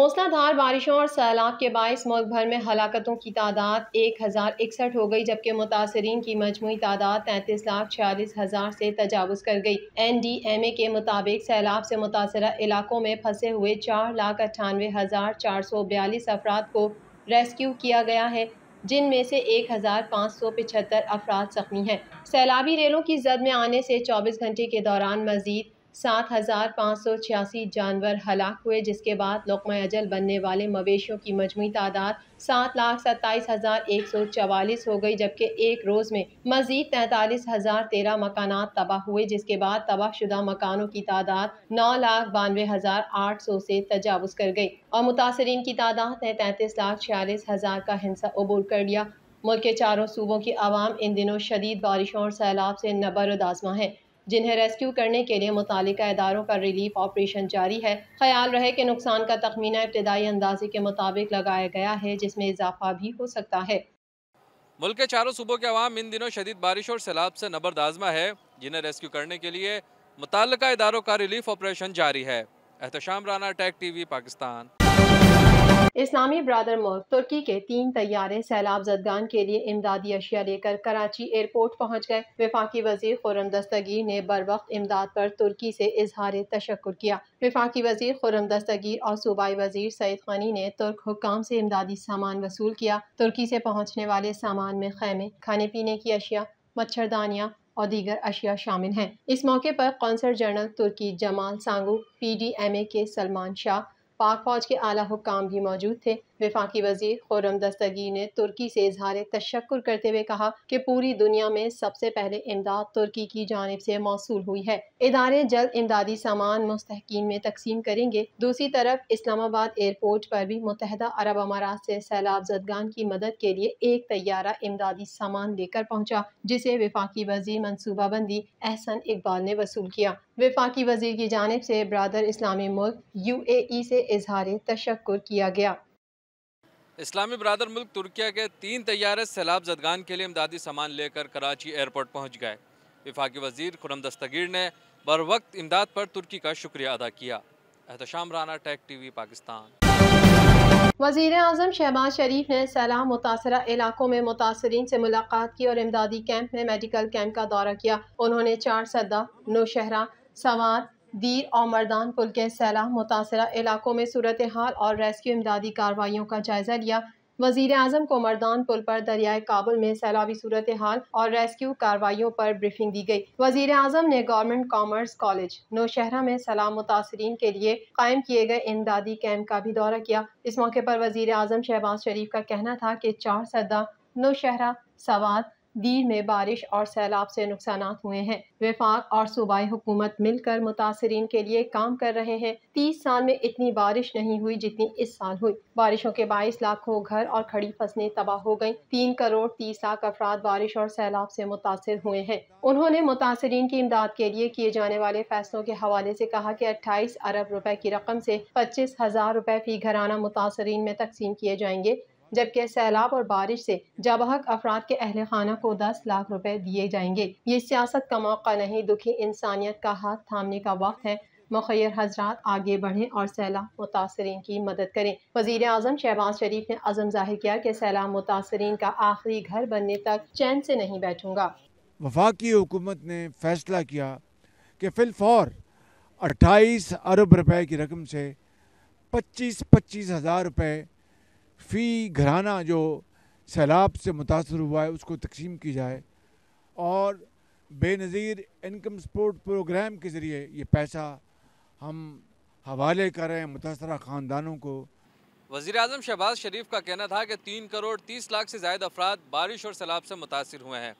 मौसलाधार बारिशों और सैलाब के बायस मुल्क भर में हलाकतों की तादाद एक हज़ार इकसठ हो गई जबकि मुतासरीन की मजमू तादाद तैंतीस लाख छियालीस हज़ार से तजावज़ कर गई एन डी एम ए के मुताबिक सैलाब से मुतासर इलाकों में फंसे हुए चार लाख अट्ठानवे हज़ार चार सौ बयालीस अफराद को रेस्क्यू किया गया है जिनमें से एक हज़ार पाँच सौ पिछहत्तर अफराद जख्मी हैं सैलाबी रेलों की जद में आने से चौबीस घंटे के दौरान मजीद सात हज़ार पाँच सौ छियासी जानवर हलाक हुए जिसके बाद लकमा अजल बनने वाले मवेशियों की मजमू तादाद सात लाख सत्ताईस हज़ार एक सौ चवालीस हो गई जबकि एक रोज़ में मजीद तैंतालीस हज़ार तेरह मकान तबाह हुए जिसके बाद शुदा मकानों की तादाद नौ लाख बानवे हज़ार आठ सौ से तजावज़ कर गई और मुतासरीन की तादाद ने तैंतीस लाख छियालीस हज़ार का हिंसा अबूर कर लिया मुल्क के चारों सूबों की आवाम इन दिनों शदीद बारिशों और सैलाब से नबर उदाजमा है जिन्हें रेस्क्यू करने के लिए मुतल इदारों का रिलीफ ऑपरेशन जारी है ख्याल रहे कि नुकसान का तखमीना इब्तदाई अंदाजे के मुताबिक लगाया गया है जिसमें इजाफा भी हो सकता है मुल्क के चारों सूबों के अवाम इन दिनों शदीद बारिश और सैलाब से दाजमा है जिन्हें रेस्क्यू करने के लिए मुतल इदारों का रिलीफ ऑपरेशन जारी है एहतशाम राना टैक वी पाकिस्तान इस्लामी ब्रादर मुल्क तुर्की के तीन तैयारे सैलाब जदगान के लिए इमदादी अशिया लेकर कराची एयरपोर्ट पहुँच गए विफाकी वजीर खुरम दस्तगीर ने बर वक्त इमदाद पर तुर्की से इजहार तशक्र किया विफाकी वजीर खुरम दस्तगीर और सूबाई वजीर सैद खनी ने तुर्क हुकाम से इमदादी सामान वसूल किया तुर्की से पहुँचने वाले सामान में खैमे खाने पीने की अशिया मच्छरदानियाँ और दीगर अशिया शामिल हैं इस मौके पर कौंसल जनरल तुर्की जमाल सांगू पी डी एम ए के सलमान शाह पाक फौज के आला हुकाम भी मौजूद थे विफाक वजीर खुरम दस्तगी ने तुर्की से इजहार तशक्र करते हुए कहा कि पूरी दुनिया में सबसे पहले इमदाद तुर्की की जानब से मौसू हुई है इदारे जल्द इमदादी सामान मुस्तकिन में तकसीम करेंगे दूसरी तरफ इस्लामाबाद एयरपोर्ट पर भी मुतहदा अरब अमारात से सैलाब जदगान की मदद के लिए एक तैयारा इमदादी सामान लेकर पहुँचा जिसे विफाकी वजीर मनसूबाबंदी एहसन इकबाल ने वसूल किया विफाकी वजीर की जानब से ब्रादर इस्लामी मुल्क यू ए ई से इजहार तशक् किया गया इस्लामी बरदर मुल्क तुर्किया के तीन तैयारे सैलाब जदगान के लिए इमदादी सामान लेकर कराची एयरपोर्ट पहुँच गए विफाकी वजीर खुरम दस्तगीर ने बर वक्त इमदाद पर तुर्की का शुक्रिया अदा किया एहतशाम राना टैक वी पाकिस्तान वजीर अजम शहबाज शरीफ ने सैलाब मुतासर इलाकों में मुतासरी से मुलाकात की और इमदादी कैंप में मेडिकल कैंप का दौरा किया उन्होंने चार सदा नौशहरा सवार दीर और मरदान पुल के सैलाब मुतासर इलाकों में सूरत हाल और रेस्क्यू इमदादी कार्रवाइयों का जायजा लिया वजीर अजम को मरदान पुल पर दरियाए काबुल में सैलाबी सूरत हाल और रेस्क्यू कार्रवाइयों पर ब्रीफिंग दी गई वजीर अजम ने गवर्नमेंट कॉमर्स कॉलेज नौशहरा में सलाम मुतासरीन के लिए कायम किए गए इमदादी कैंप का भी दौरा किया इस मौके पर वजीर अजम शहबाज शरीफ का कहना था कि चार सदा नौशहरा सवाद दीर में बारिश और सैलाब से नुकसान हुए हैं विफाक और सूबाई हुकूमत मिलकर मुतासरीन के लिए काम कर रहे हैं तीस साल में इतनी बारिश नहीं हुई जितनी इस साल हुई बारिशों के बाईस लाखों घर और खड़ी फसलें तबाह हो गयी तीन करोड़ तीस लाख अफराद बारिश और सैलाब से मुतासर हुए हैं उन्होंने मुतासरीन की इमदाद के लिए किए जाने वाले फैसलों के हवाले से कहा कि अट्ठाईस अरब रुपए की रकम से पच्चीस हजार रुपए फी घराना मुतासरीन में तकसीम किए जाएंगे जबकि सैलाब और बारिश से जाबहक अफराद के अहल खाना को दस लाख रुपए दिए जाएंगे ये सियासत का मौका नहीं दुखी इंसानियत का हाथ थामने का वक्त है मखैर हजरात आगे बढ़ें और सैलाब मुतासरीन की मदद करें वजीर अजम शहबाज शरीफ ने अजम जाहिर किया कि सैलाब मुतासरीन का आखिरी घर बनने तक चैन से नहीं बैठूंगा वफाकी हुकूमत ने फैसला किया कि फिलफौर अट्ठाईस अरब रुपए की रकम से पच्चीस पच्चीस हज़ार रुपये फ़ी घराना जो सैलाब से मुतासर हुआ है उसको तकसीम की जाए और बेनज़ीर इनकम सपोर्ट प्रोग्राम के ज़रिए ये पैसा हम हवाले कर रहे हैं मुतासर ख़ानदानों को वजी अजम शहबाज शरीफ का कहना था कि तीन करोड़ तीस लाख से ज्यादा अफराद बारिश और सैलाब से मुतासर हुए हैं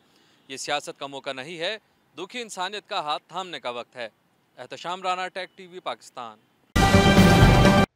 ये सियासत का मौका नहीं है दुखी इंसानियत का हाथ थामने का वक्त है एहतशाम राना टेक वी पाकिस्तान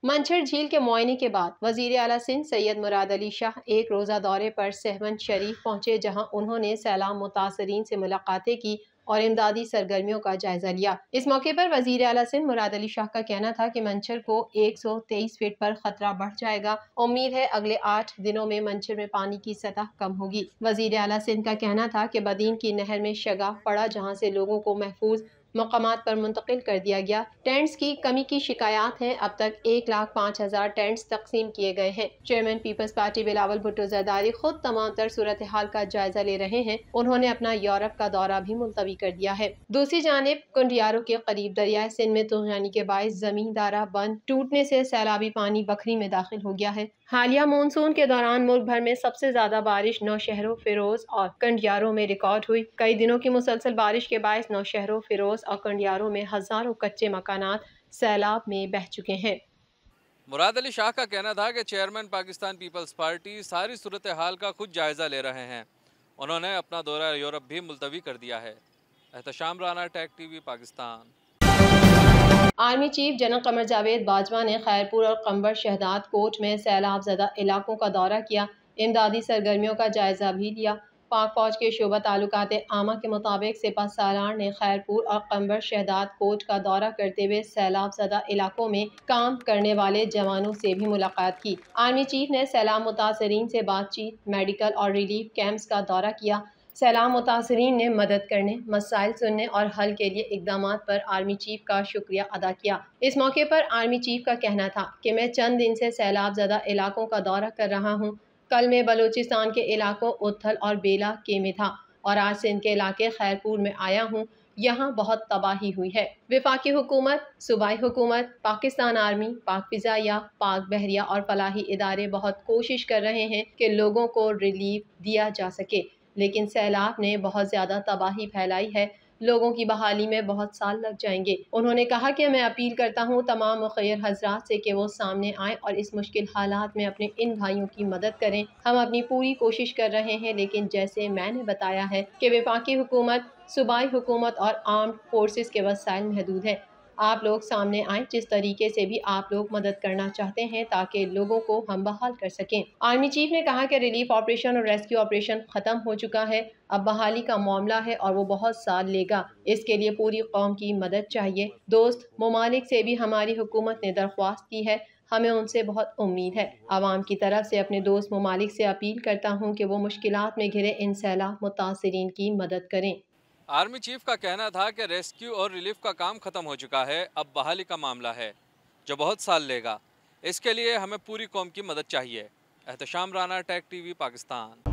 मंछर झील के मुआयने के बाद वजीर अला सिंह सैयद मुराद अली शाह एक रोज़ा दौरे पर सहमन शरीफ पहुंचे जहां उन्होंने सैलाब मुतासरीन से मुलाकातें की और इमदादी सरगर्मियों का जायजा लिया इस मौके पर वजीर अला सिंह मुराद अली शाह का कहना था कि मंचर को 123 फीट पर खतरा बढ़ जाएगा उम्मीद है अगले आठ दिनों में मंचर में पानी की सतह कम होगी वजीर अला सिंह का कहना था कि बदीन की नहर में शगा पड़ा जहाँ से लोगों को महफूज मकाम पर मुंतकिल कर दिया गया टेंट्स की कमी की शिकायत है अब तक एक लाख पाँच हज़ार टेंट्स तकसीम किए गए हैं chairman peoples party Bilawal Bhutto Zardari खुद तमाम तर सूरत हाल का जायजा ले रहे हैं उन्होंने अपना यूरोप का दौरा भी मुलतवी कर दिया है दूसरी जानब कुंडियारों के करीब दरियाए सिंध में तुहानी के बायस जमीन दारा बंद टूटने से सैलाबी पानी बखरी में दाखिल हो गया है हालिया मानसून के दौरान मुल्क भर में सबसे ज्यादा बारिश नौशहरों फिरोज और कंडियारों में रिकॉर्ड हुई कई दिनों की मुसलसल बारिश के बायस नौशहरों फिरोज और कंडियारों में हजारों कच्चे मकान सैलाब में बह चुके हैं मुराद अली शाह का कहना था कि चेयरमैन पाकिस्तान पीपल्स पार्टी सारी सूरत हाल का खुद जायजा ले रहे हैं उन्होंने अपना दौरा यूरोप भी मुलतवी कर दिया है Ehtesham Rana tech TV Pakistan army chief general Qamar Javed Bajwa ने खैरपुर और कंबर शहदाद कोट में सैलाब ज़दा इलाकों का दौरा किया इमदादी सरगर्मियों का जायजा भी लिया पाक फौज के शोबा ताल्लुकात आमा के मुताबिक सिपा सालार ने खैरपुर और कम्बर शहदाद कोट का दौरा करते हुए सैलाब जदा इलाकों में काम करने वाले जवानों से भी मुलाकात की आर्मी चीफ ने सैलाब मुतासरीन से बातचीत मेडिकल और रिलीफ कैंप्स का दौरा किया सैलाब मुतासरीन ने मदद करने मसाइल सुनने और हल के लिए इकदाम पर आर्मी चीफ का शुक्रिया अदा किया इस मौके पर आर्मी चीफ का कहना था कि मैं चंद दिन से सैलाब ज़्यादा इलाकों का दौरा कर रहा हूँ कल मैं बलूचिस्तान के इलाकों उथल और बेला के में था और आज सिंध के इलाके खैरपुर में आया हूँ यहाँ बहुत तबाही हुई है विफाकी हुकूमत सूबाई हुकूमत पाकिस्तान आर्मी पाक फिजाया पाक बहरिया और फलाही इदारे बहुत कोशिश कर रहे हैं कि लोगों को रिलीफ दिया जा सके लेकिन सैलाब ने बहुत ज़्यादा तबाही फैलाई है लोगों की बहाली में बहुत साल लग जाएंगे उन्होंने कहा कि मैं अपील करता हूँ तमाम मुखैर हजरात से कि वो सामने आए और इस मुश्किल हालात में अपने इन भाइयों की मदद करें हम अपनी पूरी कोशिश कर रहे हैं लेकिन जैसे मैंने बताया है कि विफाकी हुकूमत सूबाई हुकूमत और आर्म्ड फोर्सेस के वसाइल महदूद हैं आप लोग सामने आए जिस तरीके से भी आप लोग मदद करना चाहते हैं ताकि लोगों को हम बहाल कर सकें आर्मी चीफ ने कहा कि रिलीफ ऑपरेशन और रेस्क्यू ऑपरेशन ख़त्म हो चुका है अब बहाली का मामला है और वो बहुत साल लेगा इसके लिए पूरी कौम की मदद चाहिए दोस्त ममालिक से भी हमारी हुकूमत ने दरख्वास्त की है हमें उनसे बहुत उम्मीद है आवाम की तरफ से अपने दोस्त ममालिक से अपील करता हूँ कि वो मुश्किल में घिरे इन सैलाब मुतासरीन की मदद करें आर्मी चीफ का कहना था कि रेस्क्यू और रिलीफ का काम खत्म हो चुका है अब बहाली का मामला है जो बहुत साल लेगा इसके लिए हमें पूरी कौम की मदद चाहिए एहतशाम राना टैक टीवी पाकिस्तान